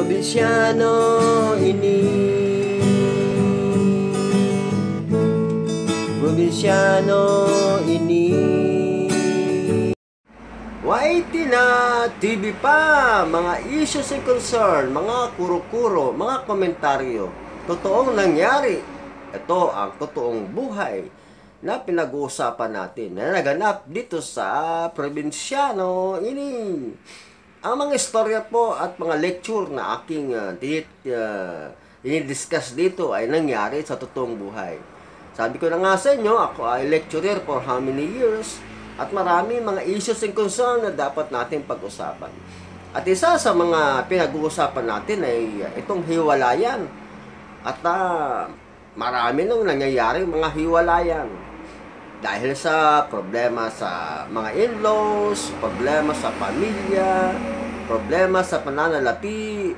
probinsyano ini Probinsyano ini Waiti na TV pa mga issues and concern, mga kuro-kuro, mga komentaryo. Totoong nangyari. Ito ang totoong buhay na pinag-uusapan natin na naganap dito sa Probinsyano ini. Ang mga istorya po at mga lecture na aking uh, dit, uh, dito ay nangyari sa totoong buhay. Sabi ko na nga sa inyo, ako ay lecturer for how many years at marami mga issues and concerns na dapat natin pag-usapan. At isa sa mga pinag-uusapan natin ay itong hiwalayan. At uh, marami nang nangyayari mga hiwalayan dahil sa problema sa mga in-laws, problema sa pamilya, problema sa pananalapi,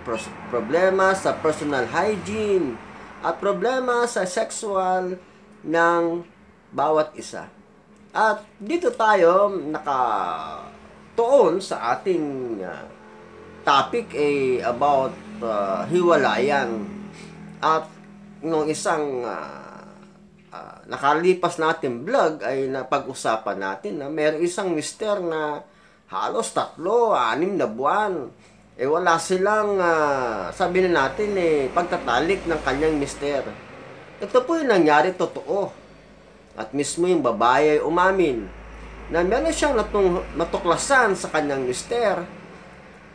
problema sa personal hygiene, at problema sa sexual ng bawat isa. At dito tayo nakatuon sa ating uh, topic ay eh, about uh, hiwalayan at ng isang uh, uh, nakalipas natin vlog ay napag-usapan natin na meron isang mister na halos tatlo, anim na buwan. Eh wala silang, uh, sabi na natin eh, pagtatalik ng kanyang mister. Ito po yung nangyari totoo. At mismo yung babae ay umamin na meron siyang natung, natuklasan sa kanyang mister.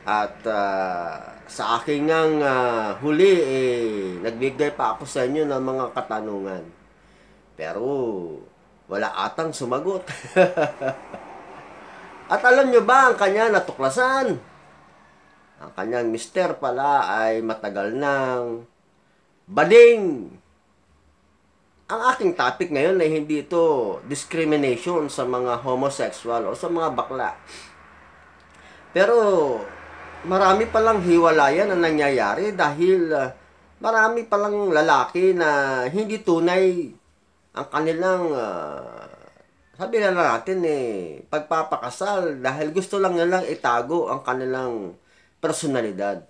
At uh, sa aking ngang uh, huli, eh, nagbigay pa ako sa inyo ng mga katanungan. Pero wala atang sumagot. At alam nyo ba ang kanya natuklasan? Ang kanyang mister pala ay matagal ng bading. Ang aking topic ngayon ay hindi ito discrimination sa mga homosexual o sa mga bakla. Pero marami palang hiwalayan na nangyayari dahil ah, marami palang lalaki na hindi tunay ang kanilang uh, sabi na natin eh, pagpapakasal dahil gusto lang nilang itago ang kanilang personalidad.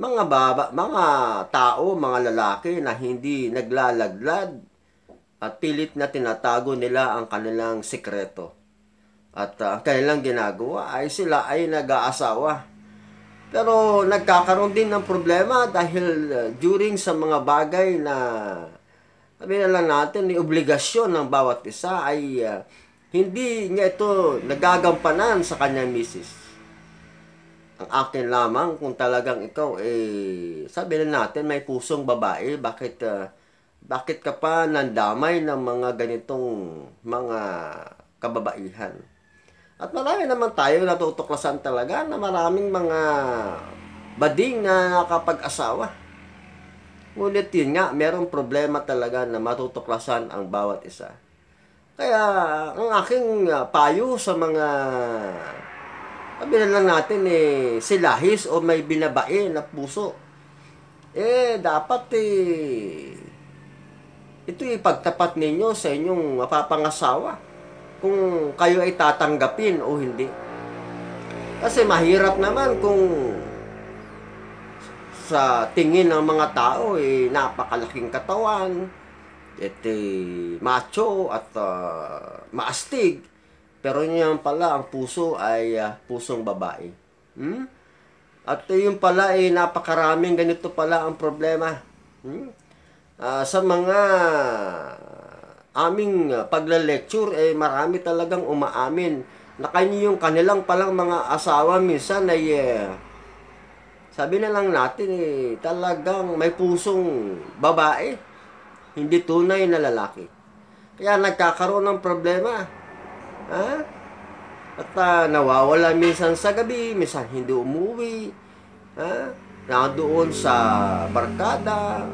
Mga baba, mga tao, mga lalaki na hindi naglalaglad at pilit na tinatago nila ang kanilang sekreto. At uh, ang kanilang ginagawa ay sila ay nag-aasawa. Pero nagkakaroon din ng problema dahil uh, during sa mga bagay na sabi na lang natin, yung obligasyon ng bawat isa ay uh, hindi niya ito nagagampanan sa kanyang misis. Ang akin lamang, kung talagang ikaw, eh, sabi na natin, may pusong babae, bakit, uh, bakit ka pa nandamay ng mga ganitong mga kababaihan? At marami naman tayo natutuklasan talaga na maraming mga bading na nakapag-asawa Ngunit yun nga, merong problema talaga na matutuklasan ang bawat isa. Kaya ang aking ah, payo sa mga kabila lang natin eh silahis o may binabae na puso. Eh dapat eh ito ipagtapat ninyo sa inyong mapapangasawa kung kayo ay tatanggapin o hindi. Kasi mahirap naman kung sa tingin ng mga tao, eh, napakalaking katawan, at eh, macho, at uh, maastig. Pero yun pala, ang puso ay uh, pusong babae. Hmm? At eh, yun pala, eh, napakaraming ganito pala ang problema. Hmm? Uh, sa mga aming pagla ay eh, marami talagang umaamin na yung kanilang palang mga asawa minsan ay eh, sabi na lang natin eh, talagang may pusong babae, hindi tunay na lalaki. Kaya nagkakaroon ng problema. Ha? At uh, nawawala minsan sa gabi, minsan hindi umuwi. Ha? Nakadoon sa barkada.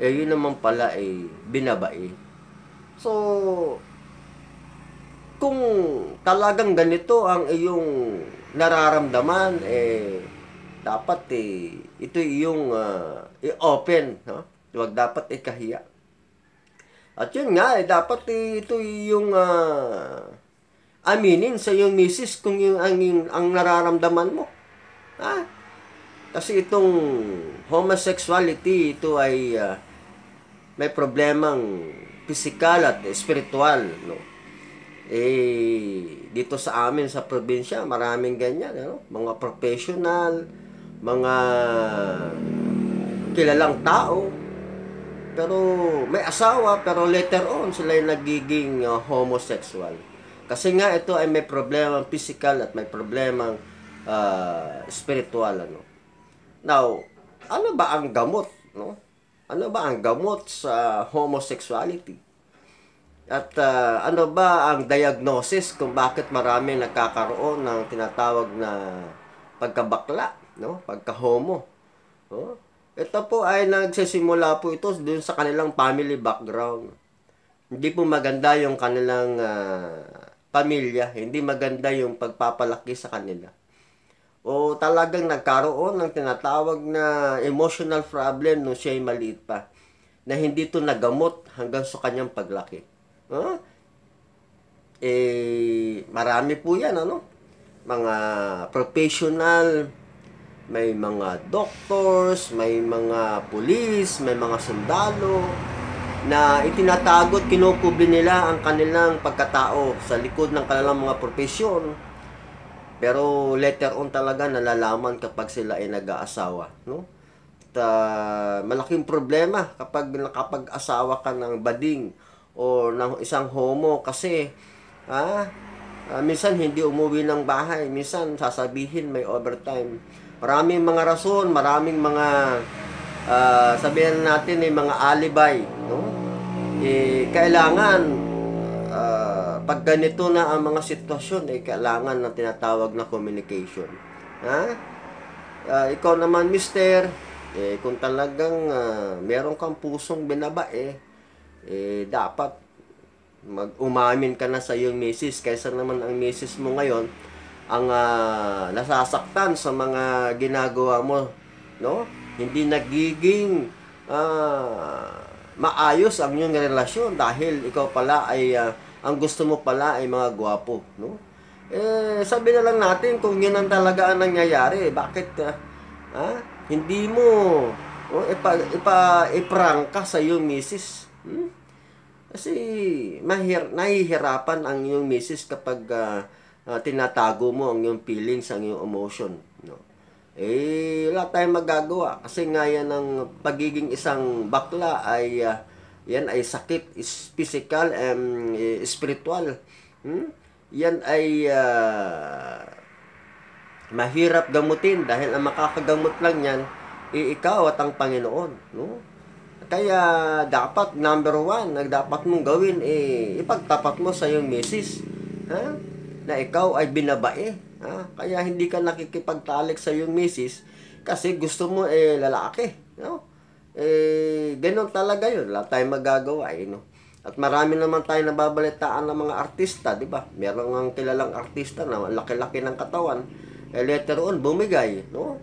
Eh, yun naman pala eh, binabae. So, kung talagang ganito ang iyong nararamdaman, eh, dapat eh, ito yung uh, ah, i-open. No? Huwag dapat ikahiya. At yun nga, eh, dapat eh, ito yung uh, ah, aminin sa yung misis kung yung ang, yung, ang nararamdaman mo. Ha? Kasi itong homosexuality, ito ay uh, may problemang pisikal at spiritual. No? Eh, dito sa amin sa probinsya, maraming ganyan. Ano? Mga professional, mga kilalang tao pero may asawa pero later on sila yung nagiging uh, homosexual kasi nga ito ay may problema physical at may problema uh, spiritual ano now ano ba ang gamot no ano ba ang gamot sa homosexuality at uh, ano ba ang diagnosis kung bakit marami nagkakaroon ng tinatawag na pagkabakla no? Pagka-homo. No? Ito po ay nagsisimula po ito dun sa kanilang family background. Hindi po maganda yung kanilang uh, pamilya, hindi maganda yung pagpapalaki sa kanila. O talagang nagkaroon ng tinatawag na emotional problem nung siya ay maliit pa na hindi to nagamot hanggang sa kanyang paglaki. Huh? Eh, marami po yan, ano? Mga professional may mga doctors, may mga pulis, may mga sundalo na itinatagot, kinukubli nila ang kanilang pagkatao sa likod ng kanilang mga profesyon. Pero later on talaga nalalaman kapag sila ay nag-aasawa, no? At, uh, malaking problema kapag nakapag-asawa ka ng bading o ng isang homo kasi ah, ah, minsan hindi umuwi ng bahay, minsan sasabihin may overtime Maraming mga rason, maraming mga uh, sabihin natin ay eh, mga alibay, no? Eh, kailangan uh, pag ganito na ang mga sitwasyon, eh, kailangan ng tinatawag na communication. Ha? Uh, ikaw naman, mister, eh, kung talagang uh, meron kang pusong binaba, eh, eh dapat mag-umamin ka na sa iyong misis kaysa naman ang misis mo ngayon ang uh, nasasaktan sa mga ginagawa mo, no? Hindi nagiging uh, maayos ang iyong relasyon dahil ikaw pala ay uh, ang gusto mo pala ay mga gwapo, no? Eh sabi na lang natin kung yun ang talaga ang nangyayari, bakit uh, ah, hindi mo oh, ipa, ipa, iprangka sa iyong misis? Hmm? Kasi mahir, nahihirapan ang iyong misis kapag uh, uh, tinatago mo ang iyong feelings, ang iyong emotion. No? Eh, wala tayong magagawa. Kasi nga yan ang pagiging isang bakla ay, uh, yan ay sakit, is physical and uh, eh, spiritual. Hmm? Yan ay uh, mahirap gamutin dahil ang makakagamot lang yan, iikaw eh, at ang Panginoon. No? Kaya dapat number one, nagdapat mong gawin eh, ipagtapat mo sa iyong misis. Ha? na ikaw ay binabae. Ha? Kaya hindi ka nakikipagtalik sa iyong misis kasi gusto mo eh lalaki. No? Eh, ganun talaga yun. Wala tayong magagawa. Eh, no? At marami naman tayong nababalitaan ng mga artista, di ba? Meron ang kilalang artista na laki-laki ng katawan. Eh, later on, bumigay. No?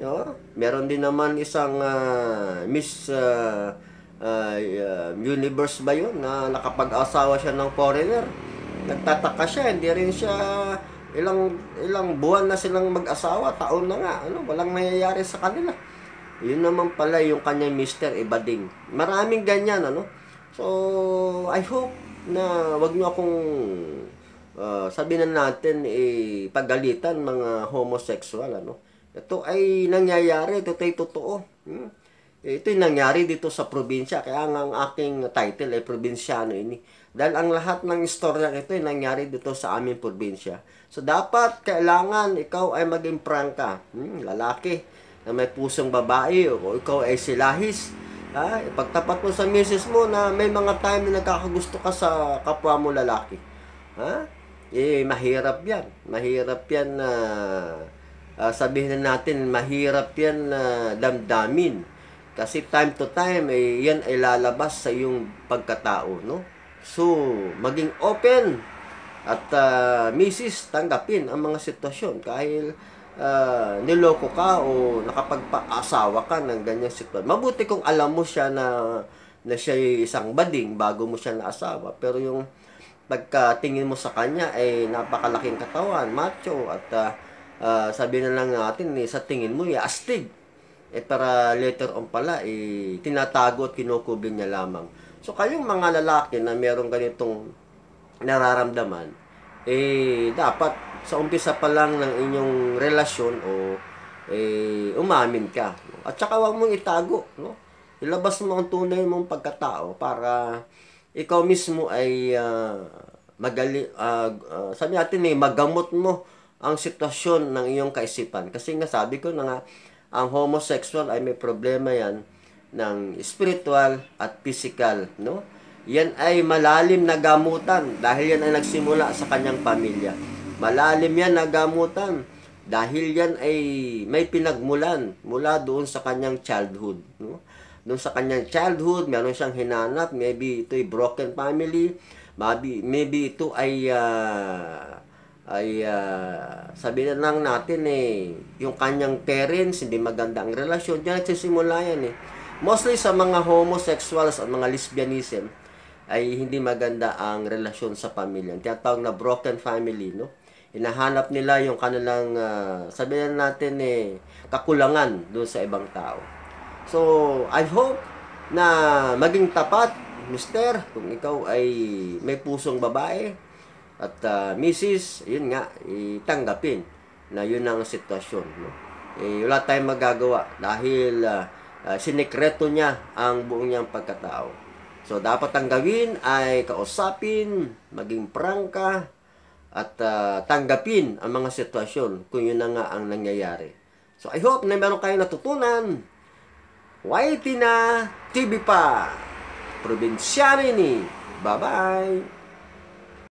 No? Meron din naman isang uh, Miss uh, uh, Universe ba yun na nakapag-asawa siya ng foreigner nagtataka siya, hindi rin siya ilang ilang buwan na silang mag-asawa, taon na nga, ano, walang nangyayari sa kanila. Yun naman pala yung kanya Mr. Ibading. Maraming ganyan, ano. So, I hope na wag niyo akong uh, sabihin na natin eh, pagalitan mga homosexual, ano. Ito ay nangyayari, ito ay totoo. Hmm? Ito ay nangyari dito sa probinsya, kaya nga ang aking title ay probinsyano ini. Dahil ang lahat ng istoryang ito ay nangyari dito sa aming probinsya. So, dapat, kailangan ikaw ay maging prangka. Hmm, lalaki na may pusong babae o ikaw ay silahis. Ha? Ipagtapat mo sa misis mo na may mga time na nagkakagusto ka sa kapwa mo lalaki. Ha? Eh, mahirap yan. Mahirap yan na... Uh, uh, sabihin natin, mahirap yan na uh, damdamin. Kasi time to time, eh, yan ay lalabas sa iyong pagkatao, no? So, maging open at uh, misis tanggapin ang mga sitwasyon kahit uh, ah, niloko ka o nakapagpaasawa ka ng ganyang sitwasyon. Mabuti kung alam mo siya na na siya isang bading bago mo siya naasawa. Pero yung pagkatingin mo sa kanya ay eh, napakalaking katawan, macho at uh, uh, sabi na lang natin eh, sa tingin mo, ay eh, astig eh para later on pala eh tinatago at kinukubli niya lamang. So kayong mga lalaki na merong ganitong nararamdaman, eh dapat sa umpisa pa lang ng inyong relasyon o eh umamin ka. No? At saka huwag mong itago, no? Ilabas mo ang tunay mong pagkatao para ikaw mismo ay uh, magali uh, uh, sabi natin eh magamot mo ang sitwasyon ng iyong kaisipan kasi nga sabi ko na nga ang homosexual ay may problema yan ng spiritual at physical, no? Yan ay malalim na gamutan dahil yan ay nagsimula sa kanyang pamilya. Malalim yan na gamutan dahil yan ay may pinagmulan mula doon sa kanyang childhood, no? Doon sa kanyang childhood, meron siyang hinanap, maybe ito ay broken family, maybe, maybe ito ay uh, ay uh, ah, sabihin na lang natin eh, yung kanyang parents, hindi maganda ang relasyon, diyan nagsisimula yan eh. Mostly sa mga homosexuals at mga lesbianism, ay hindi maganda ang relasyon sa pamilya. Tinatawag na broken family, no? Hinahanap nila yung kanilang, uh, ah, sabihin natin eh, kakulangan doon sa ibang tao. So, I hope na maging tapat, mister, kung ikaw ay may pusong babae, at uh, misis, yun nga, itanggapin na yun ang sitwasyon. No? Eh, wala tayong magagawa dahil uh, ah, uh, ah, sinikreto niya ang buong niyang pagkatao. So, dapat ang gawin ay kausapin, maging prangka, at uh, tanggapin ang mga sitwasyon kung yun na nga ang nangyayari. So, I hope na meron kayong natutunan. YT na TV pa! Probinsyari ni! Bye-bye!